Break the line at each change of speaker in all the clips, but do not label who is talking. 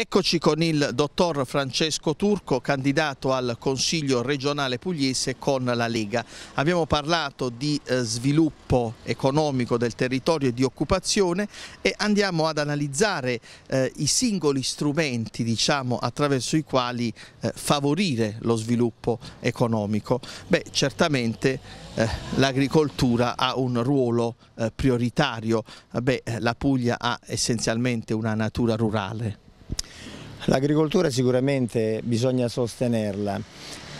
Eccoci con il dottor Francesco Turco, candidato al Consiglio regionale pugliese con la Lega. Abbiamo parlato di eh, sviluppo economico del territorio e di occupazione e andiamo ad analizzare eh, i singoli strumenti diciamo, attraverso i quali eh, favorire lo sviluppo economico. Beh, certamente eh, l'agricoltura ha un ruolo eh, prioritario, Beh, la Puglia ha essenzialmente una natura rurale.
L'agricoltura sicuramente bisogna sostenerla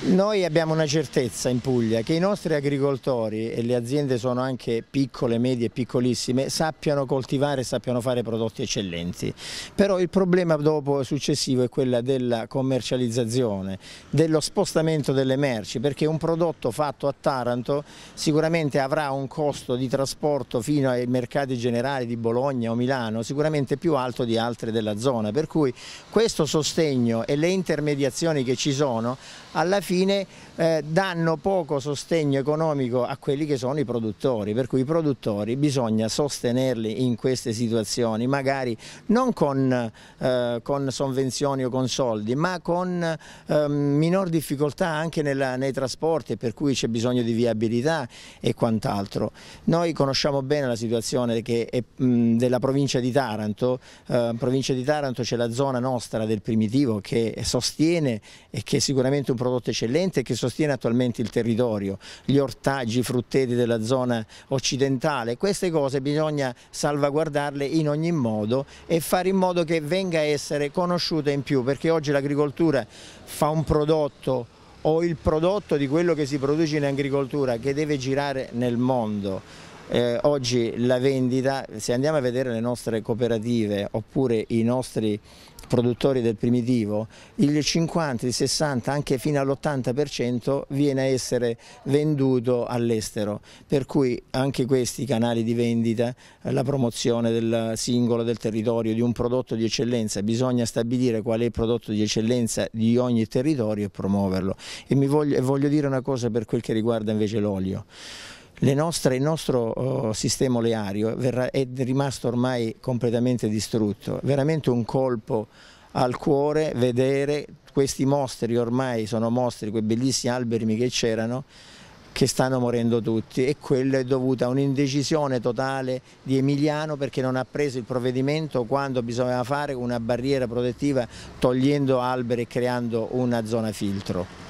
noi abbiamo una certezza in Puglia che i nostri agricoltori e le aziende sono anche piccole, medie e piccolissime sappiano coltivare, e sappiano fare prodotti eccellenti, però il problema dopo successivo è quello della commercializzazione, dello spostamento delle merci perché un prodotto fatto a Taranto sicuramente avrà un costo di trasporto fino ai mercati generali di Bologna o Milano sicuramente più alto di altre della zona per cui questo sostegno e le intermediazioni che ci sono alla fine fine eh, danno poco sostegno economico a quelli che sono i produttori, per cui i produttori bisogna sostenerli in queste situazioni, magari non con, eh, con sovvenzioni o con soldi, ma con eh, minor difficoltà anche nella, nei trasporti, per cui c'è bisogno di viabilità e quant'altro. Noi conosciamo bene la situazione è, mh, della provincia di Taranto, in eh, provincia di Taranto c'è la zona nostra del primitivo che sostiene e che è sicuramente un prodotto invece l'ente che sostiene attualmente il territorio, gli ortaggi, i frutteti della zona occidentale, queste cose bisogna salvaguardarle in ogni modo e fare in modo che venga a essere conosciuta in più perché oggi l'agricoltura fa un prodotto o il prodotto di quello che si produce in agricoltura che deve girare nel mondo eh, oggi la vendita, se andiamo a vedere le nostre cooperative oppure i nostri produttori del primitivo, il 50, il 60, anche fino all'80% viene a essere venduto all'estero, per cui anche questi canali di vendita, eh, la promozione del singolo, del territorio, di un prodotto di eccellenza, bisogna stabilire qual è il prodotto di eccellenza di ogni territorio e promuoverlo. E voglio, voglio dire una cosa per quel che riguarda invece l'olio nostre, il nostro uh, sistema oleario verrà, è rimasto ormai completamente distrutto, veramente un colpo al cuore vedere questi mostri, ormai sono mostri, quei bellissimi alberi che c'erano, che stanno morendo tutti e quello è dovuto a un'indecisione totale di Emiliano perché non ha preso il provvedimento quando bisognava fare una barriera protettiva togliendo alberi e creando una zona filtro.